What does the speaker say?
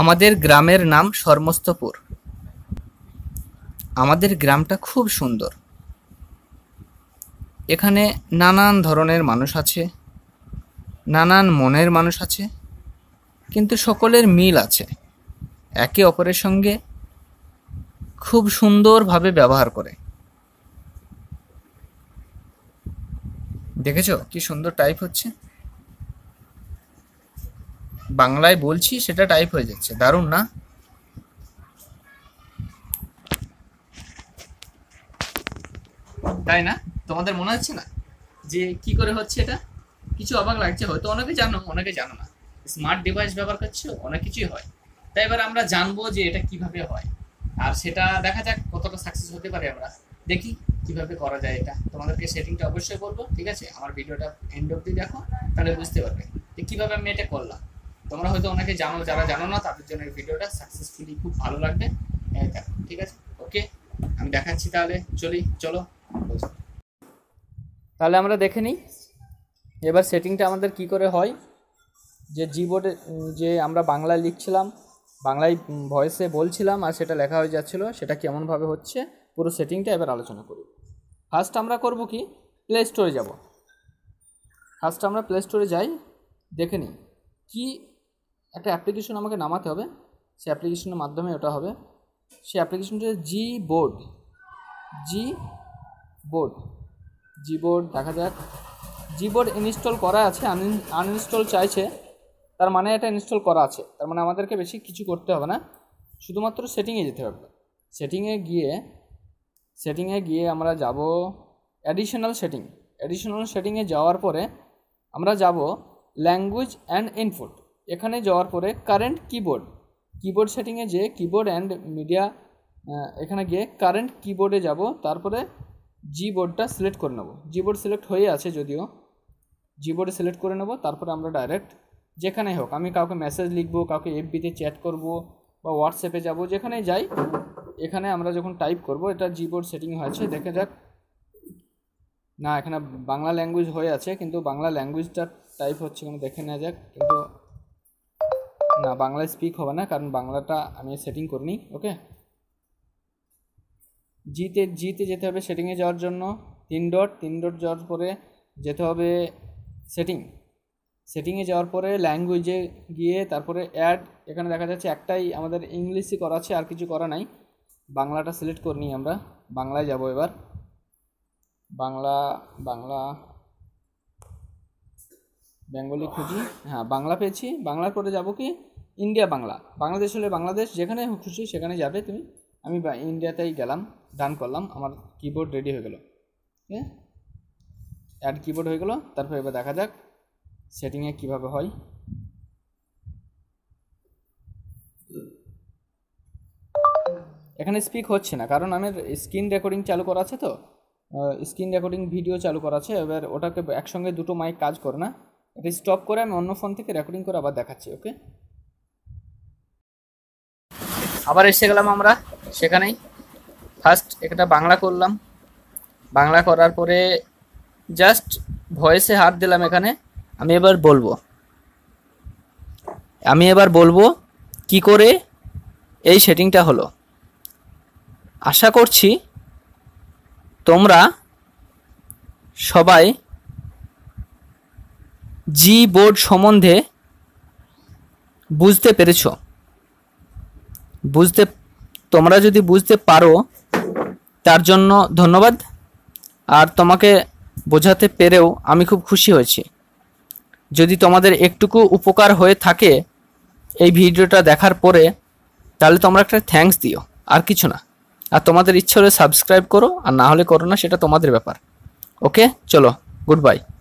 আমাদের গ্রামের নাম সর্মস্তপুর আমাদের গ্রামটা খুব সুন্দর এখানে নানান ধরনের মানুষ আছে নানান মনের মানুষ আছে কিন্তু সকলের মিল আছে একে অপরের সঙ্গে খুব সুন্দরভাবে ব্যবহার করে দেখেছ কি সুন্দর টাইপ হচ্ছে বাংলায় বলছি সেটা টাইপ হয়ে যাচ্ছে দারুণ না তাই না তোমাদের মনে হচ্ছে না যে কি করে হচ্ছে এটা কিছু অবাক লাগছে হয়তো অনেকে জানো অনেকে জানো না স্মার্ট ডিভাইস ব্যবহার করছে অনেক কিছুই হয় তাই এবার আমরা জানবো যে এটা কিভাবে হয় আর সেটা দেখা যাক কতটা সাকসেস হতে পারে আমরা দেখি কিভাবে করা যায় এটা তোমাদেরকে সেটিংটা অবশ্যই বলবো ঠিক আছে আমার ভিডিওটা এন্ড অব্দি দেখো তাহলে বুঝতে পারবে যে কীভাবে আমি এটা করলাম তোমরা হয়তো অনেকে জানো যারা জানো না তাদের জন্য এই ভিডিওটা সাকসেসফুলি খুব ভালো লাগবে দেখো ঠিক আছে ওকে আমি দেখাচ্ছি তাহলে চলি চলো তাহলে আমরা দেখে নিই এবার সেটিংটা আমাদের কি করে হয় যে জিবোর্ডে যে আমরা বাংলায় লিখছিলাম বাংলায় ভয়েসে বলছিলাম আর সেটা লেখা হয়ে যাচ্ছিল সেটা কেমনভাবে হচ্ছে পুরো সেটিংটা এবার আলোচনা করি ফার্স্ট আমরা করব কি প্লে স্টোরে যাব ফার্স্ট আমরা প্লে স্টোরে যাই দেখে নিই কী একটা অ্যাপ্লিকেশন আমাকে নামাতে হবে সেই অ্যাপ্লিকেশনের মাধ্যমে ওটা হবে সেই অ্যাপ্লিকেশনটা Gboard Gboard Gboard দেখা যাক জি বোর্ড ইনস্টল করা আছে আনইনস্টল চাইছে তার মানে এটা ইনস্টল করা আছে তার মানে আমাদেরকে বেশি কিছু করতে হবে না শুধুমাত্র সেটিংয়ে যেতে হবে সেটিংয়ে গিয়ে সেটিংয়ে গিয়ে আমরা যাব অ্যাডিশনাল সেটিং অ্যাডিশনাল সেটিংয়ে যাওয়ার পরে আমরা যাব ল্যাঙ্গুয়েজ অ্যান্ড ইনপুট এখানে যাওয়ার পরে কারেন্ট কিবোর্ড কিবোর্ড সেটিংয়ে যে কিবোর্ড অ্যান্ড মিডিয়া এখানে গিয়ে কারেন্ট কিবোর্ডে যাব তারপরে জি বোর্ডটা সিলেক্ট করে নেব জি বোর্ড সিলেক্ট হয়ে আছে যদিও জি বোর্ডে সিলেক্ট করে নেব তারপরে আমরা ডাইরেক্ট যেখানে হোক আমি কাউকে মেসেজ লিখবো কাউকে এফবিতে চ্যাট করব বা হোয়াটসঅ্যাপে যাব যেখানে যাই এখানে আমরা যখন টাইপ করব এটা জি বোর্ড সেটিং হয়েছে দেখে যাক না এখানে বাংলা ল্যাঙ্গুয়েজ হয়ে আছে কিন্তু বাংলা ল্যাঙ্গুয়েজটা টাইপ হচ্ছে এখানে দেখে নেওয়া যাক কিন্তু না বাংলা স্পিক হবে না কারণ বাংলাটা আমি সেটিং করিনি ওকে জিতে জিতে যেতে হবে সেটিংয়ে যাওয়ার জন্য তিন ডট তিন ডট যাওয়ার পরে যেতে হবে সেটিং সেটিংয়ে যাওয়ার পরে ল্যাঙ্গুয়েজে গিয়ে তারপরে অ্যাড এখানে দেখা যাচ্ছে একটাই আমাদের ইংলিশই করা আছে আর কিছু করা নাই বাংলাটা সিলেক্ট করে নিই আমরা বাংলায় যাব এবার বাংলা বাংলা বেঙ্গলি খুঁজি হ্যাঁ বাংলা পেয়েছি বাংলার পরে যাব কি ইন্ডিয়া বাংলা বাংলাদেশ হলে বাংলাদেশ যেখানে খুশি সেখানে যাবে তুমি আমি ইন্ডিয়াতেই গেলাম ডান করলাম আমার কিবোর্ড রেডি হয়ে গেল হ্যাঁ অ্যাড কিবোর্ড হয়ে গেল তারপর এবার দেখা যাক সেটিংয়ে কিভাবে হয় এখানে স্পিক হচ্ছে না কারণ আমার স্ক্রিন রেকর্ডিং চালু করা আছে তো স্ক্রিন রেকর্ডিং ভিডিও চালু করা আছে এবার ওটাকে একসঙ্গে দুটো মাইক কাজ করে না এটা স্টপ করে আমি অন্য ফোন থেকে রেকর্ডিং করে আবার দেখাচ্ছি ওকে আবার এসে গেলাম আমরা সেখানেই ফার্স্ট একটা বাংলা করলাম বাংলা করার পরে জাস্ট ভয়েসে হাত দিলাম এখানে আমি এবার বলবো আমি এবার বলবো কি করে এই সেটিংটা হলো আশা করছি তোমরা সবাই জি বোর্ড সম্বন্ধে বুঝতে পেরেছো বুঝতে তোমরা যদি বুঝতে পারো তার জন্য ধন্যবাদ আর তোমাকে বোঝাতে পেরেও আমি খুব খুশি হয়েছি যদি তোমাদের একটুকু উপকার হয়ে থাকে এই ভিডিওটা দেখার পরে তাহলে তোমরা একটা থ্যাঙ্কস দিও আর কিছু না আর তোমাদের ইচ্ছে হলে সাবস্ক্রাইব করো আর না হলে করো না সেটা তোমাদের ব্যাপার ওকে চলো গুড বাই